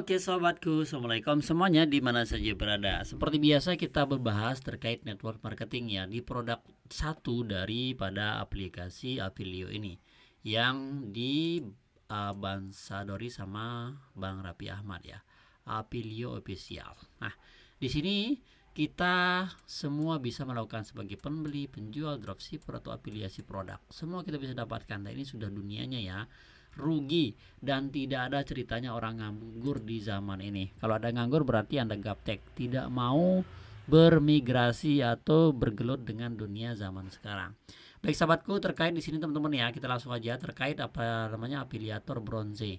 Oke sobatku, Assalamualaikum semuanya di mana saja berada Seperti biasa kita berbahas terkait network marketing ya Di produk satu daripada aplikasi Apilio ini Yang di uh, Bang sama Bang Rapi Ahmad ya Apilio Official Nah di sini kita semua bisa melakukan sebagai pembeli, penjual, dropshipper atau afiliasi produk. Semua kita bisa dapatkan. Nah, ini sudah dunianya ya. Rugi dan tidak ada ceritanya orang nganggur di zaman ini. Kalau ada nganggur berarti Anda gaptek, tidak mau bermigrasi atau bergelut dengan dunia zaman sekarang. Baik sahabatku, terkait di sini teman-teman ya, kita langsung aja terkait apa namanya afiliator bronze.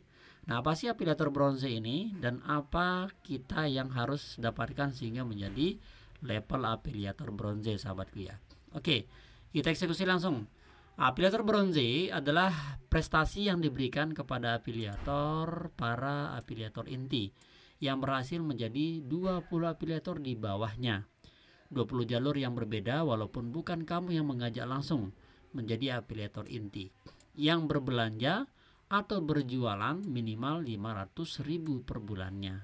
Nah, apa sih apilator bronze ini dan apa kita yang harus dapatkan sehingga menjadi level apilator bronze sahabatku ya. Oke, kita eksekusi langsung. Apilator bronze adalah prestasi yang diberikan kepada apilator para apilator inti yang berhasil menjadi 20 apilator di bawahnya. 20 jalur yang berbeda walaupun bukan kamu yang mengajak langsung menjadi apilator inti yang berbelanja atau berjualan minimal 500 ribu per bulannya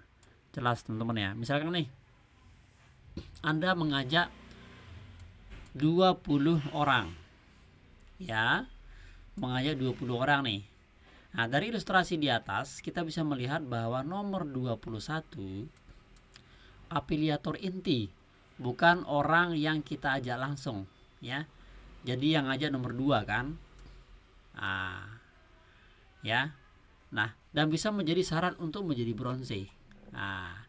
jelas teman-teman ya misalkan nih Anda mengajak 20 orang ya mengajak 20 orang nih Nah, dari ilustrasi di atas kita bisa melihat bahwa nomor 21 afiliator inti bukan orang yang kita ajak langsung ya. Jadi yang ngajak nomor 2 kan. Nah, ya. Nah, dan bisa menjadi syarat untuk menjadi bronze. Nah,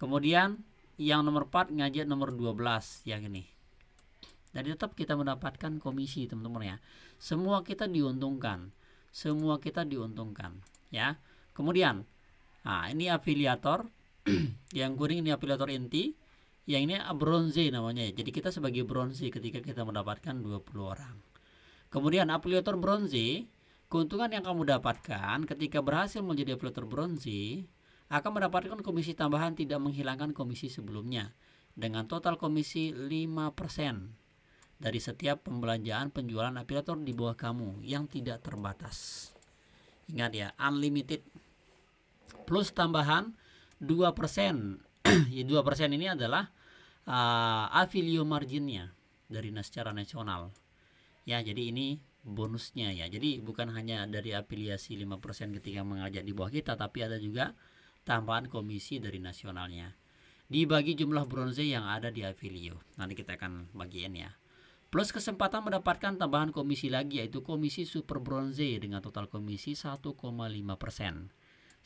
kemudian yang nomor 4 ngajak nomor 12 yang ini. Dan tetap kita mendapatkan komisi, teman-teman ya. Semua kita diuntungkan. Semua kita diuntungkan, ya. Kemudian, nah ini afiliator, yang kuning ini afiliator inti, yang ini bronze namanya ya. Jadi kita sebagai bronze ketika kita mendapatkan 20 orang. Kemudian afiliator bronze Keuntungan yang kamu dapatkan ketika berhasil menjadi afiliator bronze akan mendapatkan komisi tambahan tidak menghilangkan komisi sebelumnya dengan total komisi 5% dari setiap pembelanjaan penjualan afiliator di bawah kamu yang tidak terbatas. Ingat ya, unlimited plus tambahan 2%. ya 2% ini adalah uh, affiliate marginnya dari secara nasional. Ya, jadi ini bonusnya ya. Jadi hmm. bukan hanya dari afiliasi 5% ketika mengajak di bawah kita tapi ada juga tambahan komisi dari nasionalnya. Dibagi jumlah bronze yang ada di afilio. Nanti kita akan bagian ya. Plus kesempatan mendapatkan tambahan komisi lagi yaitu komisi super bronze dengan total komisi 1,5%.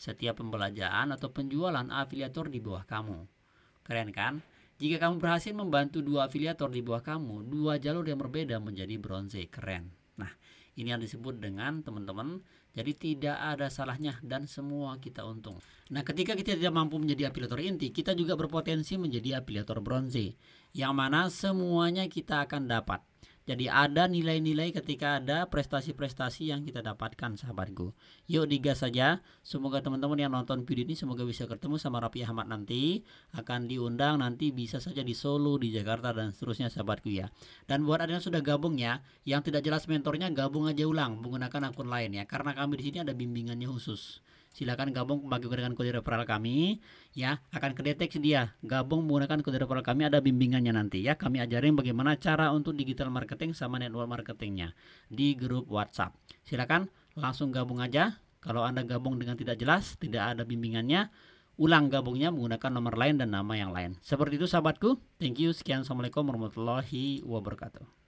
Setiap pembelajaran atau penjualan afiliator di bawah kamu. Keren kan? Jika kamu berhasil membantu dua afiliator di bawah kamu, dua jalur yang berbeda menjadi bronze. Keren. Nah, ini yang disebut dengan teman-teman. Jadi tidak ada salahnya dan semua kita untung. Nah, ketika kita tidak mampu menjadi afiliator inti, kita juga berpotensi menjadi afiliator bronze. Yang mana semuanya kita akan dapat. Jadi ada nilai-nilai ketika ada prestasi-prestasi yang kita dapatkan sahabatku. Yuk digas saja. Semoga teman-teman yang nonton video ini semoga bisa ketemu sama Rapiyah Ahmad nanti. Akan diundang nanti bisa saja di Solo, di Jakarta dan seterusnya sahabatku ya. Dan buat ada yang sudah gabung ya, yang tidak jelas mentornya gabung aja ulang menggunakan akun lain ya. Karena kami di sini ada bimbingannya khusus. Silakan gabung menggunakan kode referral kami ya, akan kedeteksi dia. Gabung menggunakan kode referral kami ada bimbingannya nanti ya. Kami ajarin bagaimana cara untuk digital marketing sama network marketingnya di grup WhatsApp. Silakan langsung gabung aja. Kalau Anda gabung dengan tidak jelas, tidak ada bimbingannya, ulang gabungnya menggunakan nomor lain dan nama yang lain. Seperti itu sahabatku. Thank you. Sekian. Assalamualaikum warahmatullahi wabarakatuh.